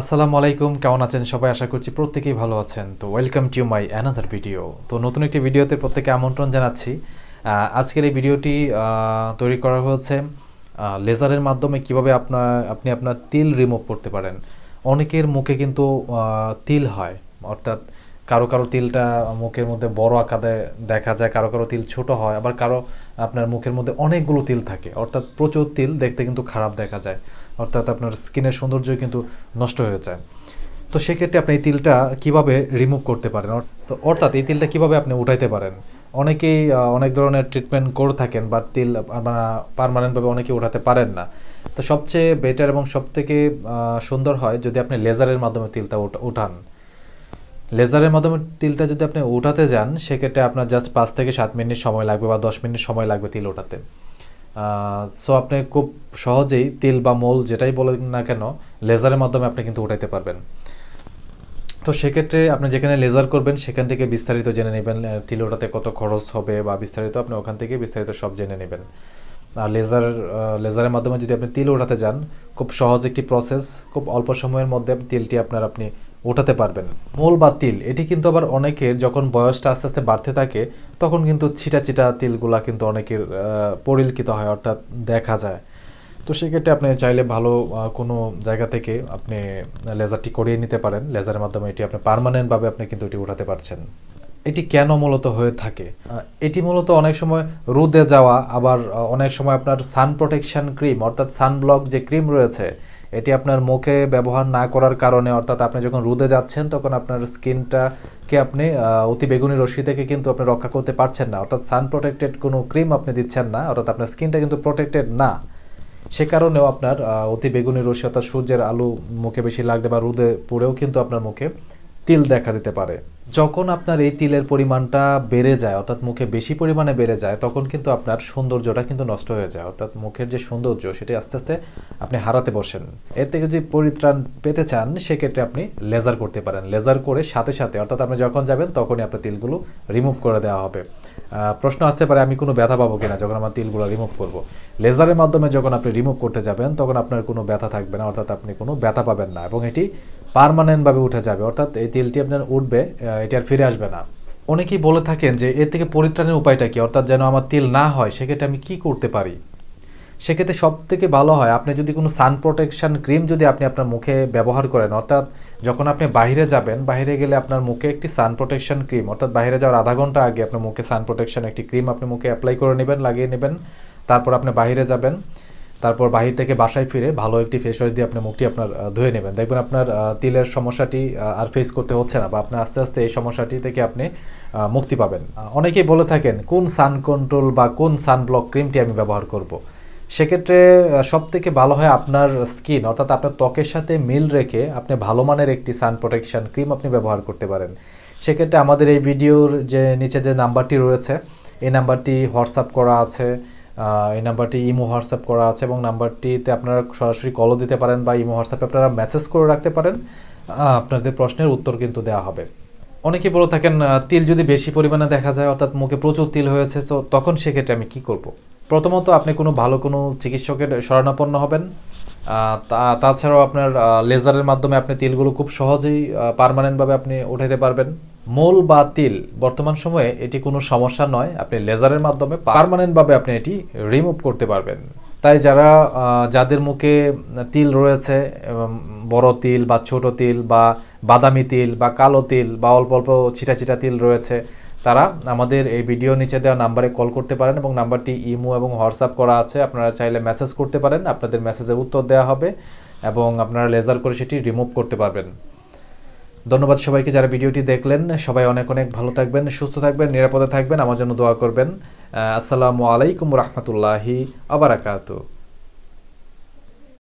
আসসালামু আলাইকুম কেমন আছেন সবাই আশা করছি প্রত্যেকেই ভালো আছেন তো welcome to my another video তো নতুন একটি ভিডিওতে প্রত্যেকে আমন্ত্রণ জানাচ্ছি আজকের এই ভিডিওটি তৈরি করা হয়েছে লেজারের মাধ্যমে কিভাবে আপনার আপনি আপনার তিল রিমুভ করতে পারেন অনেকের মুখে কিন্তু তিল হয় অর্থাৎ কারো কারো তিলটা মুখের মধ্যে বড় আকারে দেখা যায় কারো কারো তিল ছোট হয় আবার কারো আপনার মুখের মধ্যে অনেকগুলো তিল থাকে অর্থাৎ প্রচুর তিল দেখতে কিন্তু খারাপ দেখা যায় অর্থাৎ আপনার স্কিনের সৌন্দর্য কিন্তু নষ্ট হয়ে যায় তো সেক্ষেত্রে আপনি এই তিলটা কিভাবে রিমুভ করতে পারেন তো অর্থাৎ এই তিলটা কিভাবে আপনি উঠাইতে পারেন অনেকেই অনেক ধরনের ট্রিটমেন্ট করে থাকেন বা তিল পারমানেন্টভাবে অনেকে উঠাতে পারেন না তো সবচেয়ে বেটার এবং সবথেকে সুন্দর হয় যদি আপনি লেজারের মাধ্যমে তিলটা উঠান লেজারের মাধ্যমে তিলটা যদি আপনি ওঠাতে যান সেক্ষেত্রে আপনার জাস্ট পাঁচ থেকে সাত মিনিট সময় লাগবে বা দশ মিনিট সময় লাগবে তিল ওঠাতে সো আপনি খুব সহজেই তিল বা মোল যেটাই বলেন না কেন লেজারের মাধ্যমে আপনি কিন্তু উঠাইতে পারবেন তো সেক্ষেত্রে আপনি যেখানে লেজার করবেন সেখান থেকে বিস্তারিত জেনে নেবেন তিল ওঠাতে কত খরচ হবে বা বিস্তারিত আপনি ওখান থেকে বিস্তারিত সব জেনে নেবেন আর লেজার লেজারের মাধ্যমে যদি আপনি তিল ওঠাতে যান খুব সহজ একটি প্রসেস খুব অল্প সময়ের মধ্যে তিলটি আপনার আপনি ওঠাতে পারবেন মূল বা তিল এটি কিন্তু আবার অনেকের যখন বয়সটা আস্তে আস্তে বাড়তে থাকে তখন কিন্তু ছিটা ছিটা তিলগুলা কিন্তু অনেকের পরিলক্ষিত হয় অর্থাৎ দেখা যায় তো সেক্ষেত্রে আপনি চাইলে ভালো কোনো জায়গা থেকে আপনি লেজারটি করিয়ে নিতে পারেন লেজারের মাধ্যমে এটি আপনি পারমানেন্টভাবে আপনি কিন্তু এটি উঠাতে পারছেন এটি কেন মূলত হয়ে থাকে এটি মূলত অনেক সময় রোদে যাওয়া আবার অনেক সময় আপনার সান প্রোটেকশন ক্রিম অর্থাৎ সানব্লক যে ক্রিম রয়েছে এটি আপনার মুখে ব্যবহার না করার কারণে অর্থাৎ আপনি যখন রোদে যাচ্ছেন তখন আপনার স্কিনটাকে আপনি অতি বেগুনি রশ্মি থেকে কিন্তু আপনি রক্ষা করতে পারছেন না অর্থাৎ সান প্রোটেক্টেড কোনো ক্রিম আপনি দিচ্ছেন না অর্থাৎ আপনার স্কিনটা কিন্তু প্রোটেক্টেড না সে কারণেও আপনার অতি বেগুনি রশ্মি অর্থাৎ সূর্যের আলু মুখে বেশি লাগলে বা রোদে পড়েও কিন্তু আপনার মুখে তিল দেখা দিতে পারে যখন আপনার এই তিলের পরিমাণটা বেড়ে যায় অর্থাৎ মুখে বেশি পরিমাণে বেড়ে যায় তখন কিন্তু আপনার সৌন্দর্যটা কিন্তু নষ্ট হয়ে যায় অর্থাৎ মুখের যে সৌন্দর্য সেটি আস্তে আস্তে আপনি হারাতে বসেন এর থেকে যদি পরিত্রাণ পেতে চান সেক্ষেত্রে আপনি লেজার করতে পারেন লেজার করে সাথে সাথে অর্থাৎ আপনি যখন যাবেন তখনই আপনার তিলগুলো রিমুভ করে দেওয়া হবে প্রশ্ন আসতে পারে আমি কোনো ব্যথা পাবো কিনা যখন আমার তিলগুলো রিমুভ করব। লেজারের মাধ্যমে যখন আপনি রিমুভ করতে যাবেন তখন আপনার কোনো ব্যথা থাকবে না অর্থাৎ আপনি কোনো ব্যথা পাবেন না এবং এটি পারমানেন্টভাবে উঠে যাবে অর্থাৎ এই তিলটি আপনার উঠবে এটি আর ফিরে আসবে না অনেকেই বলে থাকেন যে এর থেকে পরিত্রাণের উপায়টা কি অর্থাৎ যেন আমার তিল না হয় সেক্ষেত্রে আমি কি করতে পারি সেক্ষেত্রে সব থেকে ভালো হয় আপনি যদি কোনো সান প্রোটেকশান ক্রিম যদি আপনি আপনার মুখে ব্যবহার করেন অর্থাৎ যখন আপনি বাইরে যাবেন বাইরে গেলে আপনার মুখে একটি সান প্রোটেকশান ক্রিম অর্থাৎ বাইরে যাওয়ার আধা ঘন্টা আগে আপনার মুখে সান প্রোটেকশান একটি ক্রিম আপনি মুখে অ্যাপ্লাই করে নেবেন লাগিয়ে নেবেন তারপর আপনি বাইরে যাবেন তারপর বাহির থেকে বাসায় ফিরে ভালো একটি ফেস ওয়াশ দিয়ে আপনি মুখটি আপনার ধুয়ে নেবেন দেখবেন আপনার তিলের সমস্যাটি আর ফেস করতে হচ্ছে না বা আপনি আস্তে আস্তে এই সমস্যাটি থেকে আপনি মুক্তি পাবেন অনেকেই বলে থাকেন কোন সান কন্ট্রোল বা কোন সানব্লক ক্রিমটি আমি ব্যবহার করব। সেক্ষেত্রে সব থেকে ভালো হয় আপনার স্কিন অর্থাৎ আপনার ত্বকের সাথে মিল রেখে আপনি ভালো মানের একটি সান প্রোটেকশন ক্রিম আপনি ব্যবহার করতে পারেন সেক্ষেত্রে আমাদের এই ভিডিওর যে নিচে যে নাম্বারটি রয়েছে এই নাম্বারটি হোয়াটসঅ্যাপ করা আছে এই নাম্বারটি ইমো হোয়াটসঅ্যাপ করা আছে এবং নাম্বারটিতে আপনারা সরাসরি কলও দিতে পারেন বা ইমো হোয়াটসঅ্যাপে আপনারা মেসেজ করে রাখতে পারেন আপনাদের প্রশ্নের উত্তর কিন্তু দেওয়া হবে অনেকে বলে থাকেন তিল যদি বেশি পরিমাণে দেখা যায় অর্থাৎ মুখে প্রচুর তিল হয়েছে তো তখন সেক্ষেত্রে আমি কি করব। প্রথমত আপনি কোনো ভালো কোনো চিকিৎসকের শরণাপন্ন হবেন তাছাড়াও আপনার লেজারের মাধ্যমে আপনি তিলগুলো খুব সহজেই পারমানেন্টভাবে আপনি উঠাইতে পারবেন মূল বা তিল বর্তমান সময়ে এটি কোনো সমস্যা নয় আপনি লেজারের মাধ্যমে পারমানেন্টভাবে আপনি এটি রিমুভ করতে পারবেন তাই যারা যাদের মুখে তিল রয়েছে বড় তিল বা ছোট তিল বা বাদামি তিল বা কালো তিল বা অল্প অল্প ছিটা ছিটা তিল রয়েছে তারা আমাদের এই ভিডিও নিচে দেওয়া নাম্বারে কল করতে পারেন এবং নাম্বারটি ইমো এবং হোয়াটসঅ্যাপ করা আছে আপনারা চাইলে মেসেজ করতে পারেন আপনাদের মেসেজে উত্তর দেওয়া হবে এবং আপনারা লেজার করে সেটি রিমুভ করতে পারবেন ধন্যবাদ সবাইকে যারা ভিডিওটি দেখলেন সবাই অনেক অনেক ভালো থাকবেন সুস্থ থাকবেন নিরাপদে থাকবেন আমার জন্য দোয়া করবেন আসসালামু আলাইকুম রহমতুল্লাহি আবার